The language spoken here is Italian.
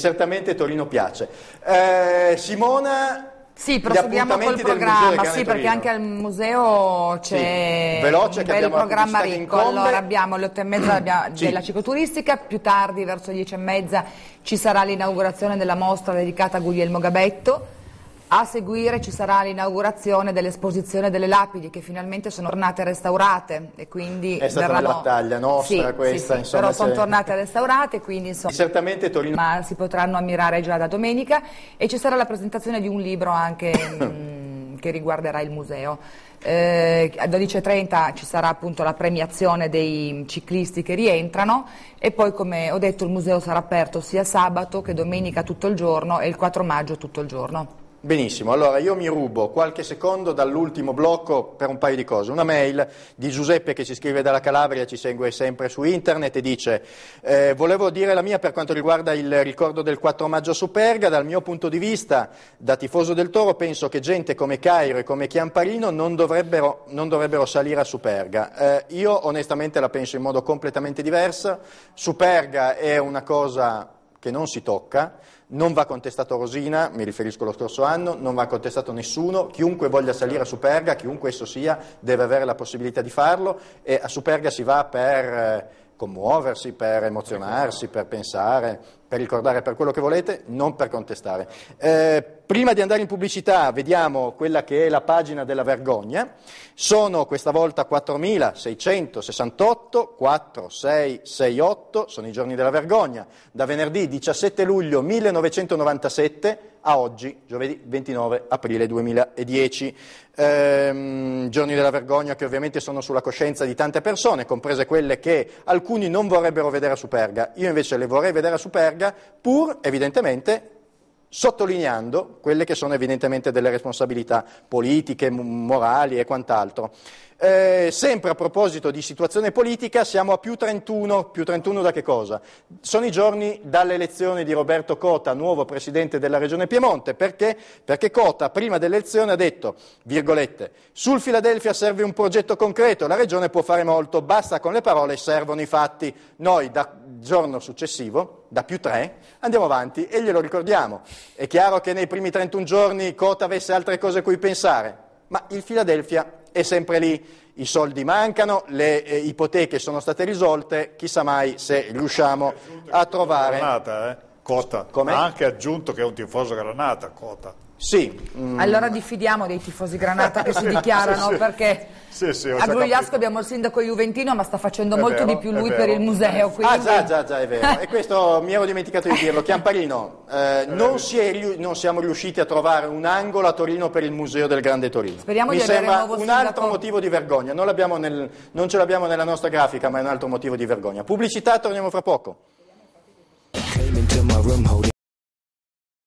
certamente Torino piace. Eh, Simona... Sì, proseguiamo col programma, sì, perché anche al museo c'è sì, veloce, un bel programma ricco. Allora abbiamo alle 8 e mezza sì. della cicloturistica, più tardi verso le 10 e mezza ci sarà l'inaugurazione della mostra dedicata a Guglielmo Gabetto a seguire ci sarà l'inaugurazione dell'esposizione delle lapidi che finalmente sono tornate restaurate e quindi È stata verranno... una battaglia nostra sì, questa, sì, insomma. Però se... sono tornate restaurate, quindi insomma... Certamente Torino... Ma si potranno ammirare già da domenica e ci sarà la presentazione di un libro anche... mh, mm, che riguarderà il museo. Eh, a 12.30 ci sarà appunto la premiazione dei ciclisti che rientrano e poi come ho detto il museo sarà aperto sia sabato che domenica tutto il giorno e il 4 maggio tutto il giorno. Benissimo, allora io mi rubo qualche secondo dall'ultimo blocco per un paio di cose. Una mail di Giuseppe che ci scrive dalla Calabria, ci segue sempre su internet e dice eh, volevo dire la mia per quanto riguarda il ricordo del 4 maggio a Superga, dal mio punto di vista da tifoso del Toro penso che gente come Cairo e come Chiamparino non dovrebbero, non dovrebbero salire a Superga. Eh, io onestamente la penso in modo completamente diverso, Superga è una cosa che non si tocca, non va contestato Rosina, mi riferisco allo scorso anno, non va contestato nessuno, chiunque voglia salire a Superga, chiunque esso sia, deve avere la possibilità di farlo e a Superga si va per eh, commuoversi, per emozionarsi, per pensare, per ricordare per quello che volete, non per contestare. Eh, prima di andare in pubblicità vediamo quella che è la pagina della vergogna. Sono questa volta 4.668, 4668 sono i giorni della vergogna, da venerdì 17 luglio 1997 a oggi, giovedì 29 aprile 2010. Ehm, giorni della vergogna che ovviamente sono sulla coscienza di tante persone, comprese quelle che alcuni non vorrebbero vedere a Superga. Io invece le vorrei vedere a Superga larga, pur evidentemente sottolineando quelle che sono evidentemente delle responsabilità politiche, morali e quant'altro. Eh, sempre a proposito di situazione politica, siamo a più 31, più 31 da che cosa? Sono i giorni dall'elezione di Roberto Cota, nuovo presidente della Regione Piemonte, perché? Perché Cota prima dell'elezione ha detto, virgolette, sul Filadelfia serve un progetto concreto, la Regione può fare molto, basta con le parole, servono i fatti. Noi da giorno successivo, da più 3, andiamo avanti e glielo ricordiamo. È chiaro che nei primi 31 giorni Cota avesse altre cose a cui pensare, ma il Filadelfia è sempre lì, i soldi mancano, le eh, ipoteche sono state risolte, chissà mai se riusciamo a trovare... Granata, eh? Cota. Com'è? Ha anche aggiunto che è un tifoso granata, Cota. Sì. Mm. Allora diffidiamo dei tifosi granata che si dichiarano sì, sì. perché sì, sì, a Grugliasco abbiamo il sindaco juventino, ma sta facendo è molto vero, di più lui per il museo. Eh. Quindi... Ah, già, già, già, è vero. e questo mi ero dimenticato di dirlo. Chiamparino, eh, eh non, si è, non, siamo riusciti a trovare un angolo a Torino per il museo del Grande Torino. Speriamo mi di sembra un, un altro motivo di vergogna. Non, nel, non ce l'abbiamo nella nostra grafica, ma è un altro motivo di vergogna. Pubblicità, torniamo fra poco.